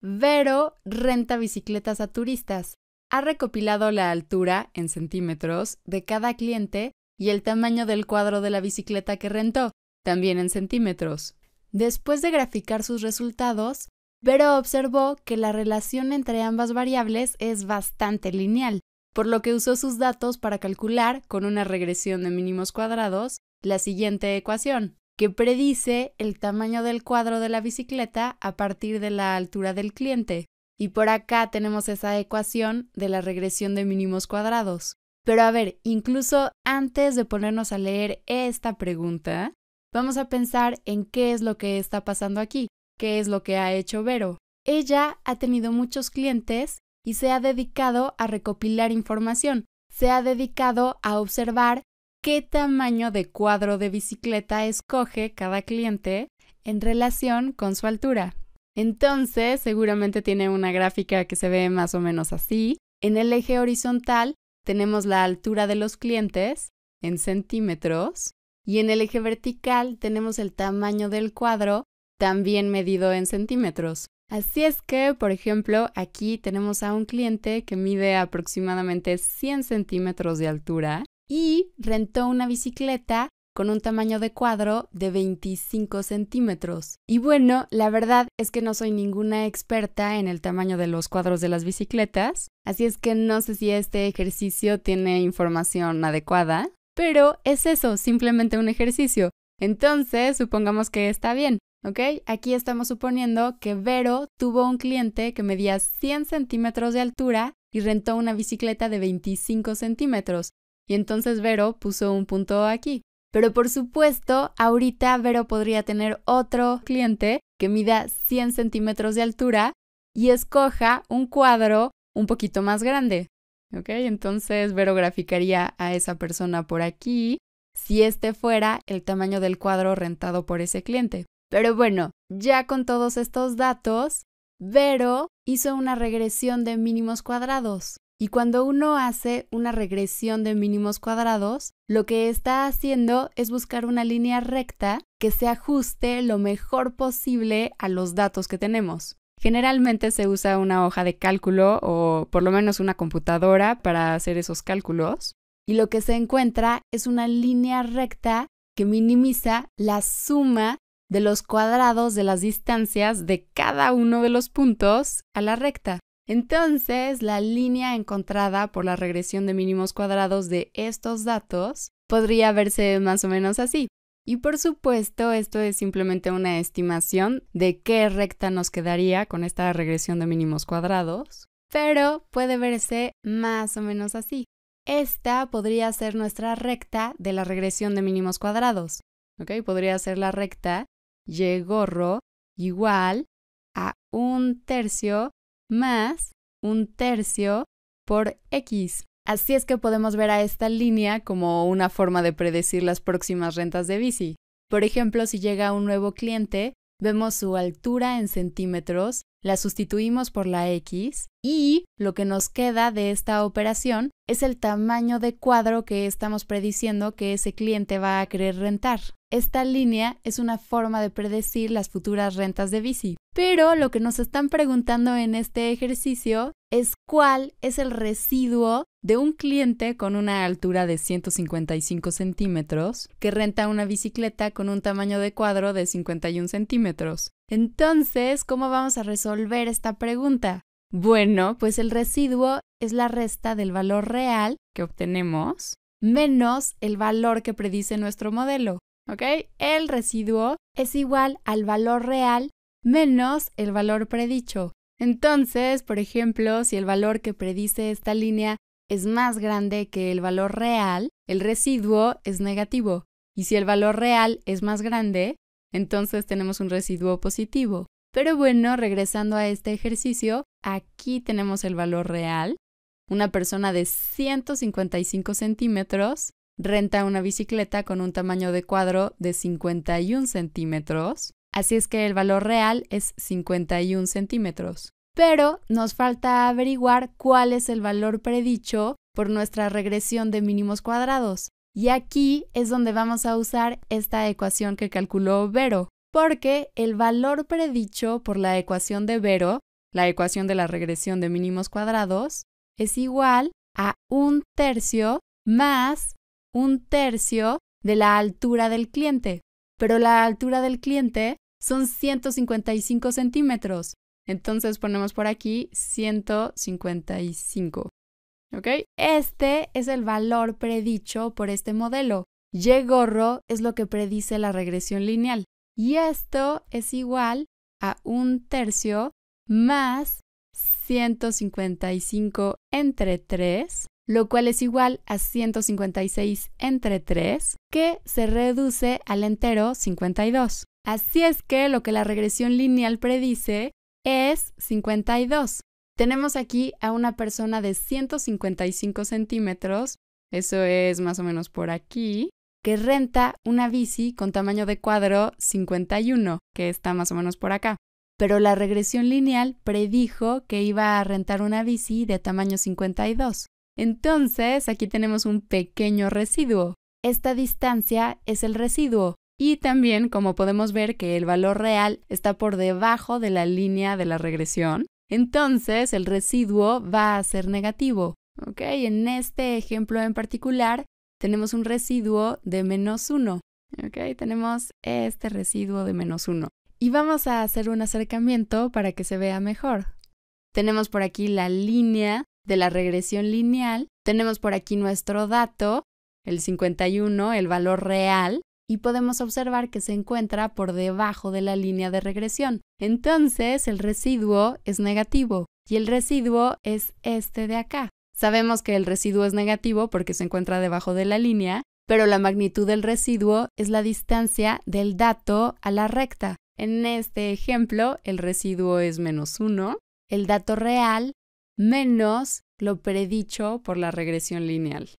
Vero renta bicicletas a turistas. Ha recopilado la altura, en centímetros, de cada cliente y el tamaño del cuadro de la bicicleta que rentó, también en centímetros. Después de graficar sus resultados, Vero observó que la relación entre ambas variables es bastante lineal, por lo que usó sus datos para calcular, con una regresión de mínimos cuadrados, la siguiente ecuación que predice el tamaño del cuadro de la bicicleta a partir de la altura del cliente. Y por acá tenemos esa ecuación de la regresión de mínimos cuadrados. Pero a ver, incluso antes de ponernos a leer esta pregunta, vamos a pensar en qué es lo que está pasando aquí, qué es lo que ha hecho Vero. Ella ha tenido muchos clientes y se ha dedicado a recopilar información, se ha dedicado a observar qué tamaño de cuadro de bicicleta escoge cada cliente en relación con su altura. Entonces, seguramente tiene una gráfica que se ve más o menos así. En el eje horizontal tenemos la altura de los clientes en centímetros y en el eje vertical tenemos el tamaño del cuadro también medido en centímetros. Así es que, por ejemplo, aquí tenemos a un cliente que mide aproximadamente 100 centímetros de altura y rentó una bicicleta con un tamaño de cuadro de 25 centímetros. Y bueno, la verdad es que no soy ninguna experta en el tamaño de los cuadros de las bicicletas, así es que no sé si este ejercicio tiene información adecuada, pero es eso, simplemente un ejercicio. Entonces, supongamos que está bien, ¿ok? Aquí estamos suponiendo que Vero tuvo un cliente que medía 100 centímetros de altura y rentó una bicicleta de 25 centímetros. Y entonces Vero puso un punto aquí. Pero por supuesto, ahorita Vero podría tener otro cliente que mida 100 centímetros de altura y escoja un cuadro un poquito más grande. Entonces Vero graficaría a esa persona por aquí si este fuera el tamaño del cuadro rentado por ese cliente. Pero bueno, ya con todos estos datos, Vero hizo una regresión de mínimos cuadrados. Y cuando uno hace una regresión de mínimos cuadrados, lo que está haciendo es buscar una línea recta que se ajuste lo mejor posible a los datos que tenemos. Generalmente se usa una hoja de cálculo o por lo menos una computadora para hacer esos cálculos. Y lo que se encuentra es una línea recta que minimiza la suma de los cuadrados de las distancias de cada uno de los puntos a la recta. Entonces, la línea encontrada por la regresión de mínimos cuadrados de estos datos podría verse más o menos así. Y por supuesto, esto es simplemente una estimación de qué recta nos quedaría con esta regresión de mínimos cuadrados, pero puede verse más o menos así. Esta podría ser nuestra recta de la regresión de mínimos cuadrados. ¿Ok? Podría ser la recta y gorro igual a un tercio más un tercio por x. Así es que podemos ver a esta línea como una forma de predecir las próximas rentas de bici. Por ejemplo, si llega un nuevo cliente, vemos su altura en centímetros, la sustituimos por la X y lo que nos queda de esta operación es el tamaño de cuadro que estamos prediciendo que ese cliente va a querer rentar. Esta línea es una forma de predecir las futuras rentas de bici. Pero lo que nos están preguntando en este ejercicio es cuál es el residuo de un cliente con una altura de 155 centímetros que renta una bicicleta con un tamaño de cuadro de 51 centímetros. Entonces, ¿cómo vamos a resolver esta pregunta? Bueno, pues el residuo es la resta del valor real que obtenemos menos el valor que predice nuestro modelo. El residuo es igual al valor real menos el valor predicho. Entonces, por ejemplo, si el valor que predice esta línea es más grande que el valor real, el residuo es negativo. Y si el valor real es más grande, entonces tenemos un residuo positivo. Pero bueno, regresando a este ejercicio, aquí tenemos el valor real. Una persona de 155 centímetros renta una bicicleta con un tamaño de cuadro de 51 centímetros, así es que el valor real es 51 centímetros. Pero nos falta averiguar cuál es el valor predicho por nuestra regresión de mínimos cuadrados. Y aquí es donde vamos a usar esta ecuación que calculó Vero, porque el valor predicho por la ecuación de Vero, la ecuación de la regresión de mínimos cuadrados, es igual a un tercio más un tercio de la altura del cliente, pero la altura del cliente son 155 centímetros. Entonces ponemos por aquí 155. ¿Ok? Este es el valor predicho por este modelo. Y gorro es lo que predice la regresión lineal. Y esto es igual a un tercio más 155 entre 3, lo cual es igual a 156 entre 3, que se reduce al entero 52. Así es que lo que la regresión lineal predice es 52. Tenemos aquí a una persona de 155 centímetros, eso es más o menos por aquí, que renta una bici con tamaño de cuadro 51, que está más o menos por acá. Pero la regresión lineal predijo que iba a rentar una bici de tamaño 52. Entonces, aquí tenemos un pequeño residuo. Esta distancia es el residuo. Y también, como podemos ver que el valor real está por debajo de la línea de la regresión, entonces el residuo va a ser negativo. En este ejemplo en particular, tenemos un residuo de menos 1. ¿Ok? Tenemos este residuo de menos 1. Y vamos a hacer un acercamiento para que se vea mejor. Tenemos por aquí la línea de la regresión lineal, tenemos por aquí nuestro dato, el 51, el valor real, y podemos observar que se encuentra por debajo de la línea de regresión. Entonces, el residuo es negativo y el residuo es este de acá. Sabemos que el residuo es negativo porque se encuentra debajo de la línea, pero la magnitud del residuo es la distancia del dato a la recta. En este ejemplo, el residuo es menos 1, el dato real menos lo predicho por la regresión lineal.